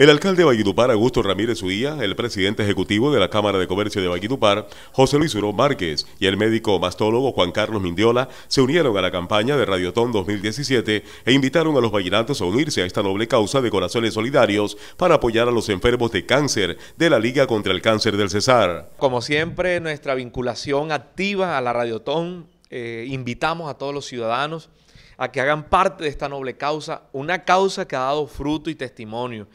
El alcalde de Valledupar, Augusto Ramírez Uía, el presidente ejecutivo de la Cámara de Comercio de Valledupar, José Luis Uro Márquez, y el médico mastólogo Juan Carlos Mindiola se unieron a la campaña de Radiotón 2017 e invitaron a los vallinatos a unirse a esta noble causa de corazones solidarios para apoyar a los enfermos de cáncer de la Liga contra el Cáncer del Cesar. Como siempre, nuestra vinculación activa a la Radiotón, eh, invitamos a todos los ciudadanos a que hagan parte de esta noble causa, una causa que ha dado fruto y testimonio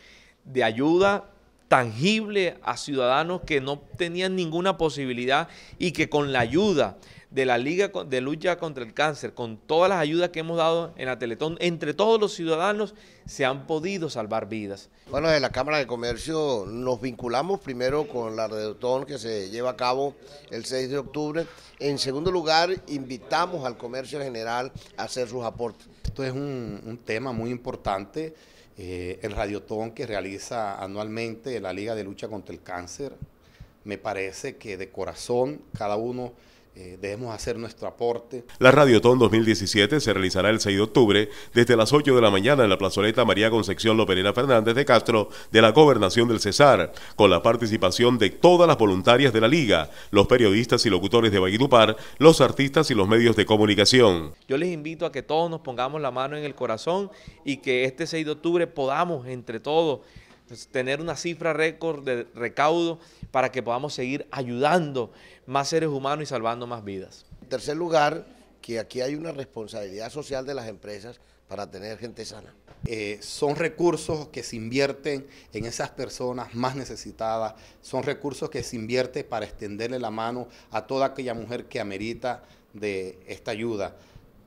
de ayuda tangible a ciudadanos que no tenían ninguna posibilidad y que con la ayuda de la Liga de Lucha contra el Cáncer, con todas las ayudas que hemos dado en la Teletón, entre todos los ciudadanos se han podido salvar vidas. Bueno, en la Cámara de Comercio nos vinculamos primero con la Radiotón que se lleva a cabo el 6 de octubre. En segundo lugar, invitamos al comercio general a hacer sus aportes. Esto es un, tema muy importante. Eh, el radiotón que realiza anualmente la Liga de Lucha contra el Cáncer. Me parece que de corazón cada uno eh, debemos hacer nuestro aporte. La Radiotón 2017 se realizará el 6 de octubre desde las 8 de la mañana en la plazoleta María Concepción Loperena Fernández de Castro de la Gobernación del Cesar, con la participación de todas las voluntarias de la Liga, los periodistas y locutores de Baguitupar, los artistas y los medios de comunicación. Yo les invito a que todos nos pongamos la mano en el corazón y que este 6 de octubre podamos entre todos pues, tener una cifra récord de recaudo para que podamos seguir ayudando más seres humanos y salvando más vidas. En tercer lugar, que aquí hay una responsabilidad social de las empresas para tener gente sana. Eh, son recursos que se invierten en esas personas más necesitadas, son recursos que se invierten para extenderle la mano a toda aquella mujer que amerita de esta ayuda.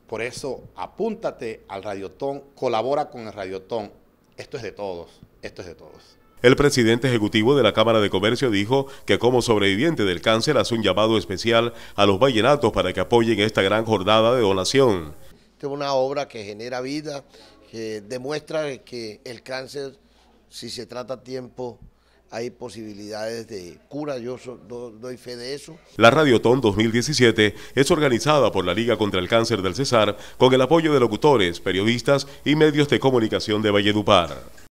Por eso, apúntate al radiotón, colabora con el radiotón, esto es de todos, esto es de todos. El presidente ejecutivo de la Cámara de Comercio dijo que como sobreviviente del cáncer hace un llamado especial a los vallenatos para que apoyen esta gran jornada de donación. Esta es una obra que genera vida, que demuestra que el cáncer, si se trata a tiempo, hay posibilidades de cura, yo doy fe de eso. La Radio Radiotón 2017 es organizada por la Liga contra el Cáncer del César con el apoyo de locutores, periodistas y medios de comunicación de Valledupar.